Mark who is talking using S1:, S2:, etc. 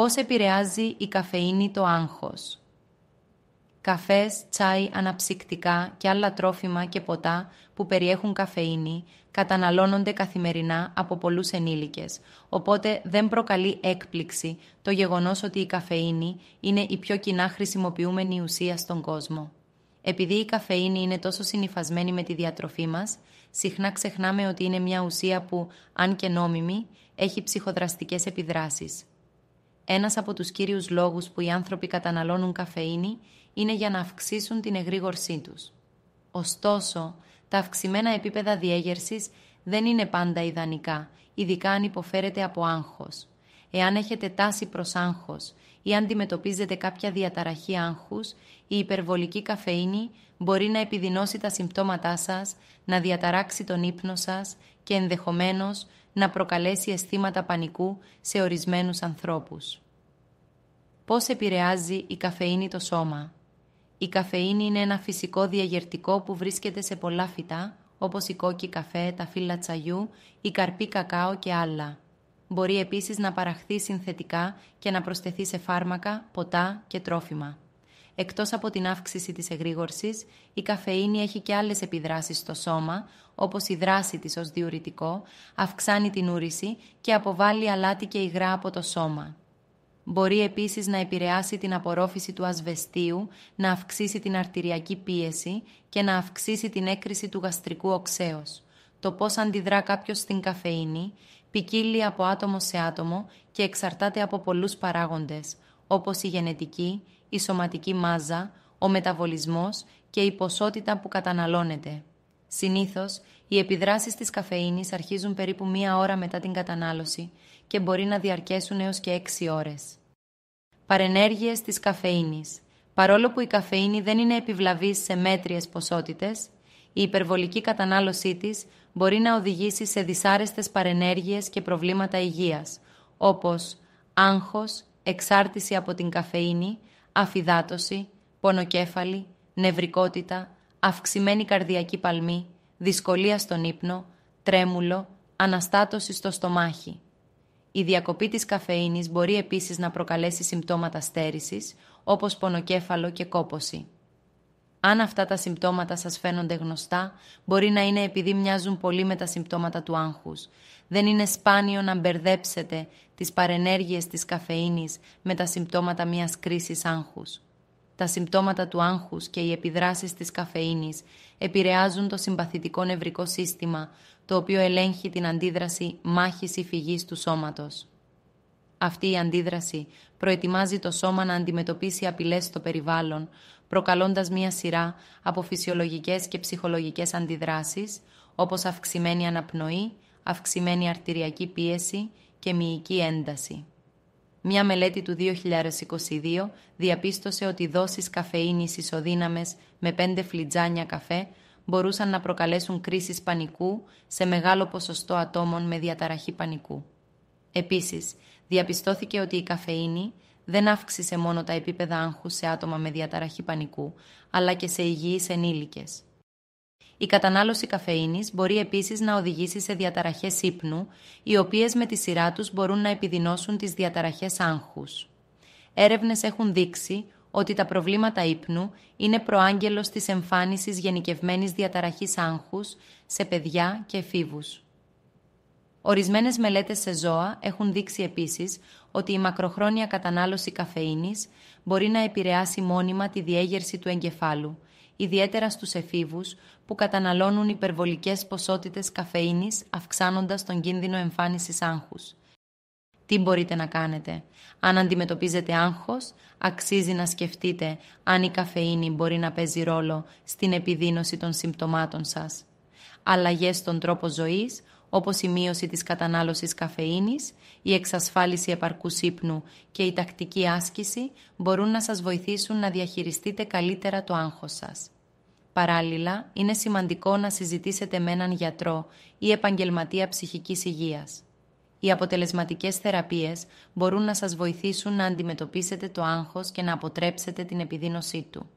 S1: Πώς επηρεάζει η καφεΐνη το άγχος. Καφές, τσάι, αναψυκτικά και άλλα τρόφιμα και ποτά που περιέχουν καφεΐνη καταναλώνονται καθημερινά από πολλούς ενήλικες, οπότε δεν προκαλεί έκπληξη το γεγονός ότι η καφεΐνη είναι η πιο κοινά χρησιμοποιούμενη ουσία στον κόσμο. Επειδή η καφεΐνη είναι τόσο συνυφασμένη με τη διατροφή μας, συχνά ξεχνάμε ότι είναι μια ουσία που, αν και νόμιμη, έχει ψυχοδραστικές επιδράσεις. Ένας από τους κύριους λόγους που οι άνθρωποι καταναλώνουν καφεΐνη είναι για να αυξήσουν την εγρήγορσή τους. Ωστόσο, τα αυξημένα επίπεδα διέγερσης δεν είναι πάντα ιδανικά, ειδικά αν υποφέρετε από άγχος. Εάν έχετε τάση προς άγχος ή αντιμετωπίζετε κάποια διαταραχή άγχους, η υπερβολική καφεΐνη μπορεί να επιδεινώσει τα συμπτώματά σας, να διαταράξει τον ύπνο σας και ενδεχομένως να προκαλέσει αισθήματα πανικού σε ορισμένους ανθρώπους. Πώς επηρεάζει η καφεΐνη το σώμα. Η καφεΐνη είναι ένα φυσικό διαγερτικό που βρίσκεται σε πολλά φυτά, όπως η κόκκι καφέ, τα φύλλα τσαγιού, η καρπή κακάο και άλλα. Μπορεί επίσης να παραχθεί συνθετικά και να προσθεθεί σε φάρμακα, ποτά και τρόφιμα εκτός από την αύξηση της εγρήγορσης, η καφεΐνη έχει και άλλες επιδράσεις στο σώμα, όπως η δράση της ως διουρητικό, αυξάνει την ούρηση και αποβάλλει αλάτι και υγρά από το σώμα. Μπορεί επίσης να επηρεάσει την απορρόφηση του ασβεστίου, να αυξήσει την αρτηριακή πίεση και να αυξήσει την έκρηση του γαστρικού οξέως. Το πώς αντιδρά κάποιος στην καφεΐνη ποικίλει από άτομο σε άτομο και εξαρτάται από πολλούς παράγοντες, όπως η γενετική, η σωματική μάζα, ο μεταβολισμός και η ποσότητα που καταναλώνεται. Συνήθως, οι επιδράσεις της καφεΐνης αρχίζουν περίπου μία ώρα μετά την κατανάλωση και μπορεί να διαρκέσουν έως και έξι ώρες. Παρενέργειες της καφεΐνης Παρόλο που η καφεΐνη δεν είναι επιβλαβής σε μέτριες ποσότητες, η υπερβολική κατανάλωσή της μπορεί να οδηγήσει σε δυσάρεστες παρενέργειες και προβλήματα υγείας, όπως άγχος, εξάρτηση από την καφεΐνη, αφυδάτωση, πονοκέφαλη, νευρικότητα, αυξημένη καρδιακή παλμή, δυσκολία στον ύπνο, τρέμουλο, αναστάτωση στο στομάχι. Η διακοπή της καφεΐνης μπορεί επίσης να προκαλέσει συμπτώματα στέρησης, όπως πονοκέφαλο και κόποση. Αν αυτά τα συμπτώματα σας φαίνονται γνωστά, μπορεί να είναι επειδή μοιάζουν πολύ με τα συμπτώματα του άγχους. Δεν είναι σπάνιο να μπερδέψετε τις παρενέργειες της καφεΐνης με τα συμπτώματα μιας κρίσης άγχους. Τα συμπτώματα του άγχους και οι επιδράσεις της καφεΐνης επηρεάζουν το συμπαθητικό νευρικό σύστημα, το οποίο ελέγχει την αντίδραση μάχης ή φυγής του σώματος. Αυτή η αντίδραση προετοιμάζει το σώμα να αντιμετωπίσει απειλές στο περιβάλλον, προκαλώντας μία σειρά από φυσιολογικές και ψυχολογικές αντιδράσεις, όπως αυξημένη αναπνοή, αυξημένη αρτηριακή πίεση και μυϊκή ένταση. Μια μελέτη του 2022 διαπίστωσε ότι δόσεις καφεΐνης ισοδύναμες με 5 φλιτζάνια καφέ μπορούσαν να προκαλέσουν κρίσεις πανικού σε μεγάλο ποσοστό ατόμων με διαταραχή πανικού. Επίσης, διαπιστώθηκε ότι η καφεΐνη δεν αύξησε μόνο τα επίπεδα άγχους σε άτομα με διαταραχή πανικού, αλλά και σε υγιείς ενήλικες. Η κατανάλωση καφεΐνης μπορεί επίσης να οδηγήσει σε διαταραχές ύπνου, οι οποίες με τη σειρά τους μπορούν να επιδεινώσουν τις διαταραχές άγχους. Έρευνες έχουν δείξει ότι τα προβλήματα ύπνου είναι προάγγελος της εμφάνισης γενικευμένης διαταραχής άγχους σε παιδιά και φίβους. Ορισμένες μελέτες σε ζώα έχουν δείξει επίσης ότι η μακροχρόνια κατανάλωση καφεΐνης μπορεί να επηρεάσει μόνιμα τη διέγερση του εγκεφάλου, ιδιαίτερα στους εφήβους που καταναλώνουν υπερβολικές ποσότητες καφεΐνης αυξάνοντας τον κίνδυνο εμφάνισης άγχους. Τι μπορείτε να κάνετε. Αν αντιμετωπίζετε άγχος, αξίζει να σκεφτείτε αν η καφεΐνη μπορεί να παίζει ρόλο στην επιδείνωση των συμπτωμάτων σας. Αλλαγές στον τρόπο ζωής, όπως η μείωση της κατανάλωσης καφεΐνης, η εξασφάλιση επαρκούς ύπνου και η τακτική άσκηση μπορούν να σας βοηθήσουν να διαχειριστείτε καλύτερα το άγχος σας. Παράλληλα, είναι σημαντικό να συζητήσετε με έναν γιατρό ή επαγγελματία ψυχικής υγείας. Οι αποτελεσματικές θεραπείες μπορούν να σας βοηθήσουν να αντιμετωπίσετε το άγχος και να αποτρέψετε την επιδείνωσή του.